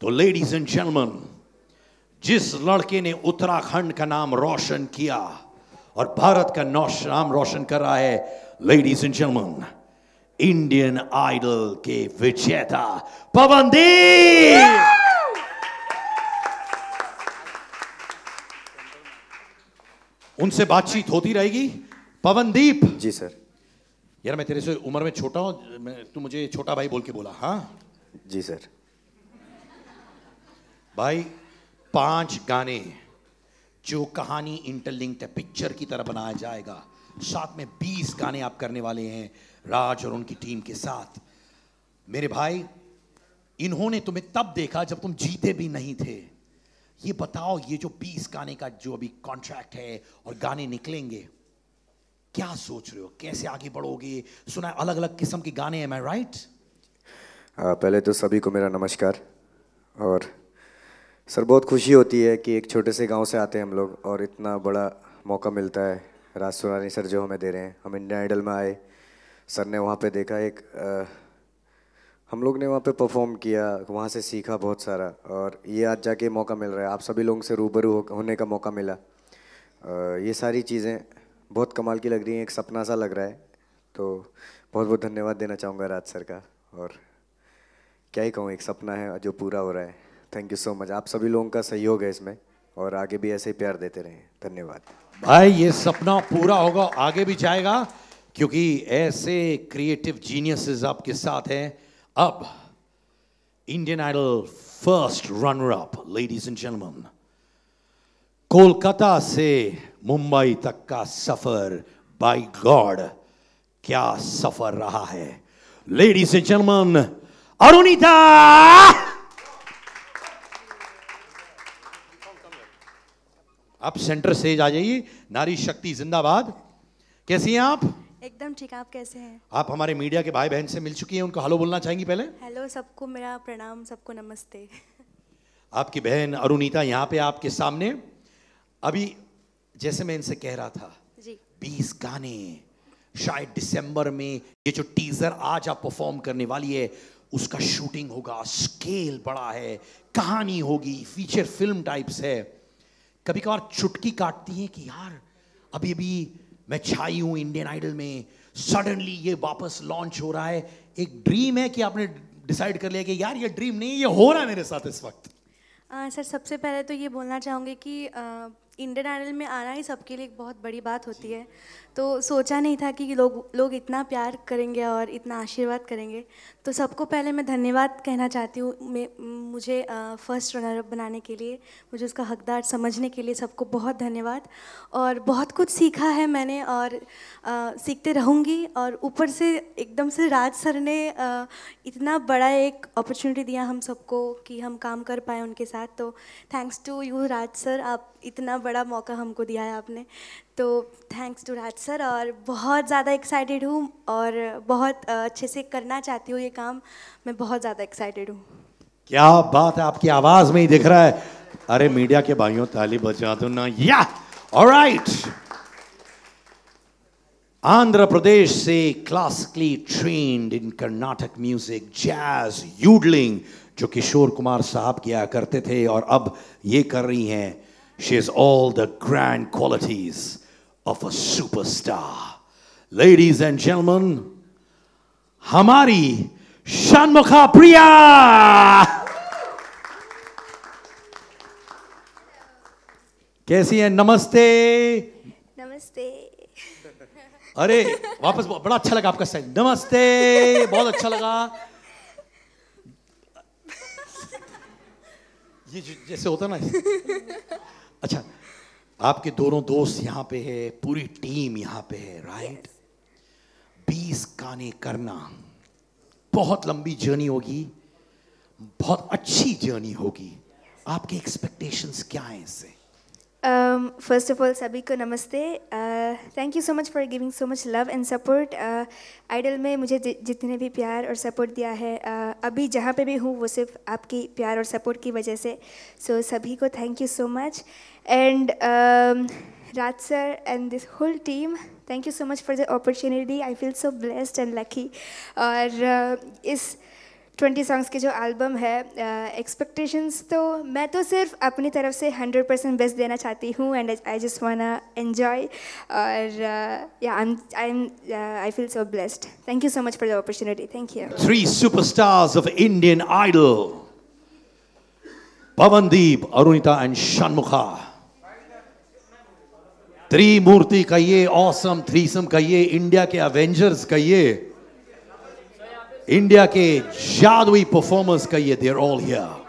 तो ladies and gentleman जिस लड़के ने उत्तराखंड का नाम रोशन किया और भारत का नाम रोशन कर रहा है ladies and gentleman Indian idol के विजेता पवनदीप उनसे बातचीत होती रहेगी पवनदीप जी सर यार मैं तेरे से उम्र में छोटा हूं तू मुझे छोटा भाई बोल के बोला हाँ जी सर भाई पांच गाने जो कहानी इंटरलिंक्ड है पिक्चर की तरह बनाया जाएगा साथ में बीस गाने आप करने वाले हैं राज और उनकी टीम के साथ मेरे भाई इन्होंने तुम्हें तब देखा जब तुम जीते भी नहीं थे ये बताओ ये जो बीस गाने का जो अभी कॉन्ट्रैक्ट है और गाने निकलेंगे क्या सोच रहे हो कैसे आगे बढ़ोगे सुना अलग अलग किस्म के गाने हैं मैं राइट पहले तो सभी को मेरा नमस्कार और सर बहुत खुशी होती है कि एक छोटे से गांव से आते हैं हम लोग और इतना बड़ा मौका मिलता है राज सुरानी सर जो हमें दे रहे हैं हम इंडियन आइडल में आए सर ने वहाँ पे देखा एक आ, हम लोग ने वहाँ पे परफॉर्म किया वहाँ से सीखा बहुत सारा और ये आज जाके मौका मिल रहा है आप सभी लोगों से रूबरू हो, होने का मौका मिला आ, ये सारी चीज़ें बहुत कमाल की लग रही हैं एक सपना सा लग रहा है तो बहुत बहुत धन्यवाद देना चाहूँगा राज सर का और क्या ही कहूँ एक सपना है जो पूरा हो रहा है थैंक यू सो मच आप सभी लोगों का सहयोग है इसमें और आगे भी ऐसे ही प्यार देते रहें धन्यवाद भाई ये सपना पूरा होगा आगे भी जाएगा क्योंकि ऐसे क्रिएटिव जीनियसेस आपके साथ हैं अब Indian idol first runner up ladies and gentleman Kolkata से मुंबई तक का सफर बाय गॉड क्या सफर रहा है लेडीज एंड जेंटलमैन अरुणिता आप सेंटर से आ जाइए नारी शक्ति जिंदाबाद कैसी हैं आप एकदम ठीक आप कैसे हैं आप हमारे मीडिया के भाई बहन से मिल चुकी हैं उनको हेलो बोलना चाहेंगी पहले हेलो सबको मेरा प्रणाम सबको नमस्ते आपकी बहन अरुणीता यहाँ पे आपके सामने अभी जैसे मैं इनसे कह रहा था बीस गाने शायद दिसंबर में ये जो टीजर आज आप परफॉर्म करने वाली है उसका शूटिंग होगा स्केल बड़ा है कहानी होगी फीचर फिल्म टाइप्स है कभी कभार चुटकी काटती है कि यार अभी अभी मैं छाई हूँ इंडियन आइडल में सडनली ये वापस लॉन्च हो रहा है एक ड्रीम है कि आपने डिसाइड कर लिया कि यार ये ड्रीम नहीं ये हो रहा है मेरे साथ इस वक्त आ, सर सबसे पहले तो ये बोलना चाहूँगी कि आ, इंडियन आइडल में आना ही सबके लिए एक बहुत बड़ी बात होती है तो सोचा नहीं था कि लोग लोग इतना प्यार करेंगे और इतना आशीर्वाद करेंगे तो सबको पहले मैं धन्यवाद कहना चाहती हूँ मैं मुझे फर्स्ट रनर अप बनाने के लिए मुझे उसका हकदार समझने के लिए सबको बहुत धन्यवाद और बहुत कुछ सीखा है मैंने और आ, सीखते रहूँगी और ऊपर से एकदम से राज सर ने आ, इतना बड़ा एक अपॉर्चुनिटी दिया हम सबको कि हम काम कर पाए उनके साथ तो thanks to you Raj sir आप इतना बड़ा मौका हमको दिया है आपने तो थैंक्स टू राज सर और बहुत ज़्यादा एक्साइटेड हूँ और बहुत अच्छे से करना चाहती हूँ ये काम मैं बहुत ज़्यादा एक्साइटेड हूँ क्या बात है आपकी आवाज़ में ही दिख रहा है अरे मीडिया के भाइयों ताली बजा दो ना या ऑलराइट आंध्र प्रदेश से classically trained in Carnatic music jazz yodeling जो किशोर कुमार साहब किया करते थे और अब ये कर रही हैं She has all the grand qualities of a superstar. Ladies and gentlemen, Hamari Shanmukha Priya! कैसी हैं नमस्ते नमस्ते अरे वापस बड़ा अच्छा लगा आपका स्टाइल नमस्ते बहुत अच्छा लगा ये जैसे होता ना अच्छा आपके दोनों दोस्त यहाँ पे है पूरी टीम यहाँ पे है राइट बीस गाने करना बहुत लंबी जर्नी होगी बहुत अच्छी जर्नी होगी आपके एक्सपेक्टेशंस क्या हैं इससे Um, first of all, सभी को नमस्ते thank you so much for giving so much love and support idol में मुझे जि जितने भी प्यार और सपोर्ट दिया है uh, अभी जहाँ पे भी हूँ वो सिर्फ आपकी प्यार और सपोर्ट की वजह से सो so, सभी को thank you so much and Raj sir and this whole team, thank you so much for the opportunity. I feel so blessed and lucky. और uh, इस ट्वेंटी सॉन्ग्स के जो एल्बम है एक्सपेक्टेशंस uh, तो मैं तो सिर्फ अपनी तरफ से हंड्रेड परसेंट बेस्ट देना चाहती हूँ and I just want enjoy और I feel so blessed thank you so much for the opportunity thank you three stars of Indian idol Pawandeep Arunita and Shanmukha त्रिमूर्ति कहिए ऑसम थ्रीसम कहिए इंडिया के अवेंजर्स कहिए India के जादुई परफॉर्मर्स का ये देर ऑल हियर